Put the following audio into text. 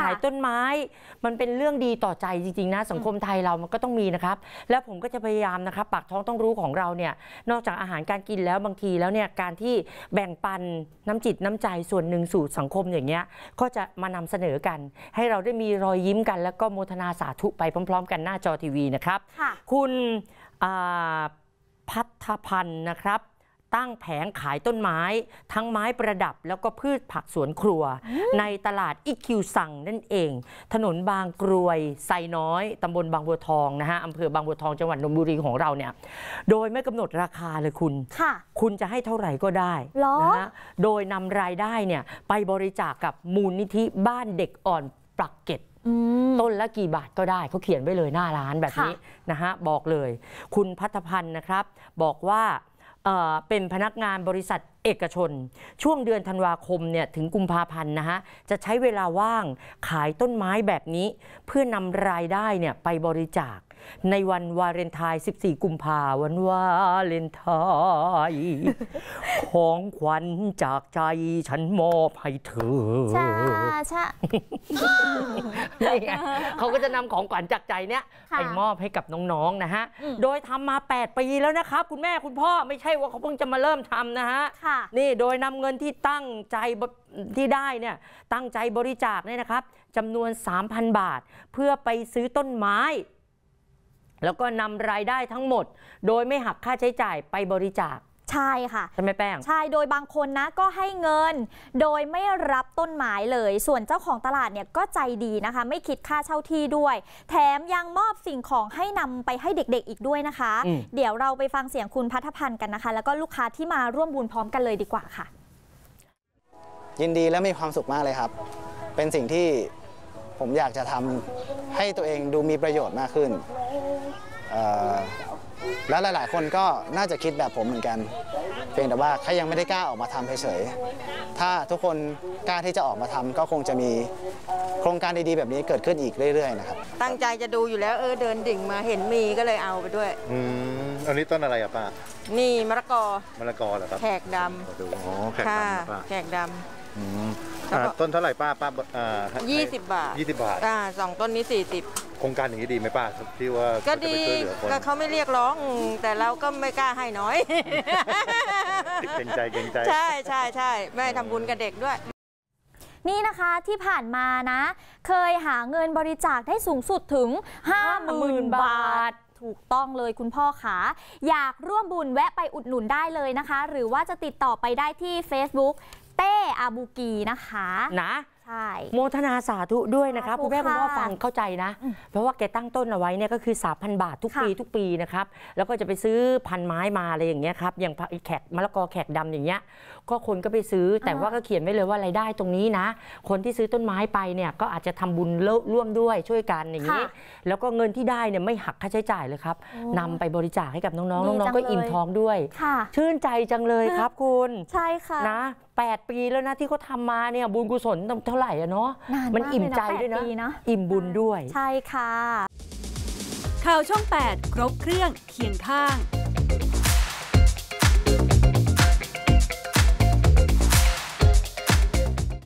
ขายต้นไม้ มันเป็นเรื่องดีต่อใจจริงๆนะสังคมไทยเรามันก็ต้องมีนะครับ แล้วผมก็จะพยายามนะครับปากท้องต้องรู้ของเราเนี่ยนอกจากอาหารการกินแล้วบางทีแล้วเนี่ยการที่แบ่งปันน้ำจิตน้ำใจส่วนหนึ่งสู่สังคมอย่างเงี้ยก็จะมานำเสนอกัน ให้เราได้มีรอยยิ้มกัน แล้วก็โมทนาสาธุไปพร้อมๆ กันหน้าจอทีวีนะครับคุณพัฒพันธ์นะครับตั้งแผงขายต้นไม้ทั้งไม้ประดับแล้วก็พืชผักสวนครัว ในตลาดอิคิวสั่งนั่นเอง ถนนบางกรวยไซน้อยตำบลบางบัวทองนะฮะอำเภอบางบัวทองจังหวัดนนทบุรีของเราเนี่ย โดยไม่กำหนดราคาเลยคุณค่ะคุณจะให้เท่าไหร่ก็ได้นะฮะโดยนำรายได้เนี่ยไปบริจาคกับมูลนิธิบ้านเด็กอ่อนปรักเก็ตต้นละกี่บาทก็ได้ เขาเขียนไว้เลยหน้าร้านแบบนี้นะฮะบอกเลย คุณพัฒพันธ์นะครับ บอกว่าเป็นพนักงานบริษัทเอกชน ช่วงเดือนธันวาคมเนี่ยถึงกุมภาพันธ์นะฮะจะใช้เวลาว่างขายต้นไม้แบบนี้ เพื่อนำรายได้เนี่ยไปบริจาค ในวันวาเลนไทน์14 กุมภาวันวาเลนไทน์ของขวัญจากใจฉันมอบให้เธอชาชาใช่เขาก็จะนำของขวัญจากใจเนี้ยไปมอบให้กับน้องๆนะฮะโดยทำมา 8 ปีแล้วนะครับ คุณแม่คุณพ่อไม่ใช่ว่าเขาเพิ่งจะมาเริ่มทำนะฮะนี่โดยนำเงินที่ตั้งใจที่ได้เนี่ยตั้งใจบริจาคเนี่ยนะครับจำนวน 3,000 บาท เพื่อไปซื้อต้นไม้ แล้วก็นำรายได้ทั้งหมด โดยไม่หักค่าใช้จ่ายไปบริจาคใช่ค่ะใช่ไหมแป้งใช่ โดยบางคนนะก็ให้เงินโดยไม่รับต้นไม้เลย ส่วนเจ้าของตลาดเนี่ยก็ใจดีนะคะ ไม่คิดค่าเช่าที่ด้วย แถมยังมอบสิ่งของให้นำไปให้เด็กๆอีกด้วยนะคะ เดี๋ยวเราไปฟังเสียงคุณพัฒพันธ์กันนะคะ แล้วก็ลูกค้าที่มาร่วมบุญพร้อมกันเลยดีกว่าค่ะ ยินดีและมีความสุขมากเลยครับ เป็นสิ่งที่ผมอยากจะทำให้ตัวเองดูมีประโยชน์มากขึ้นแล้วหลายๆคนก็น่าจะคิดแบบผมเหมือนกัน เพียงแต่ว่าใครยังไม่ได้กล้าออกมาทำเฉยๆ ถ้าทุกคนกล้าที่จะออกมาทำก็คงจะมี โครงการดีๆแบบนี้เกิดขึ้นอีกเรื่อยๆนะครับ ตั้งใจจะดูอยู่แล้วเออเดินดิ่งมาเห็นมีก็เลยเอาไปด้วย อืมอันนี้ต้นอะไรอะป้า นี่มะละกอมะละกอเหรอครับ แขกดำดูอ๋อแขกดำป้าแขกดำอืมต้นเท่าไหร่ป้าป้าอ่ายี่สิบบาทยี่สิบาทอ่าสองต้นนี้สี่สิบ โครงการอย่างนี้ดีไหมป้าที่ว่าก็ดีก็เขาไม่เรียกร้อง แต่เราก็ไม่กล้าให้น้อย เก่งใจเก่งใจ ใช่ใช่ใช่แม่ทำบุญกับเด็กด้วย นี่นะคะที่ผ่านมานะ เคยหาเงินบริจาคได้สูงสุดถึง50,000บาทถูกต้องเลยคุณพ่อขาอยากร่วมบุญแวะไปอุดหนุนได้เลยนะคะ หรือว่าจะติดต่อไปได้ที่ Facebook เต้อาบูกีนะคะนะใช่โมทนาสาธุด้วยนะครับคุณแม่คุณพ่อฟังเข้าใจนะ เพราะว่าแกตั้งต้นเอาไว้เนี่ยก็คือ 3,000 บาททุกปี ทุกปีนะครับแล้วก็จะไปซื้อพันไม้มาอะไรอย่างเงี้ยครับ อย่างแขกมะละกอแขกดำอย่างเงี้ยก็คนก็ไปซื้อแต่ว่าก็เขียนไว้เลยว่ารายได้ตรงนี้นะ คนที่ซื้อต้นไม้ไปเนี่ย ก็อาจจะทำบุญร่วมด้วยช่วยกันอย่างนี้ แล้วก็เงินที่ได้เนี่ยไม่หักค่าใช้จ่ายเลยครับนำไปบริจาคให้กับน้องๆน้องๆก็อิ่มท้องด้วยชื่นใจจังเลยครับคุณใช่ค่ะนะ8 ปีแล้วนะ ที่เขาทามาเนี่ยบุญกุศลเท่าไหร่อะเนาะมันอิ่มใจด้วยนะ อิ่มบุญด้วย ใช่ค่ะ ข่าวช่อง8 ครบเครื่องเคียงข้าง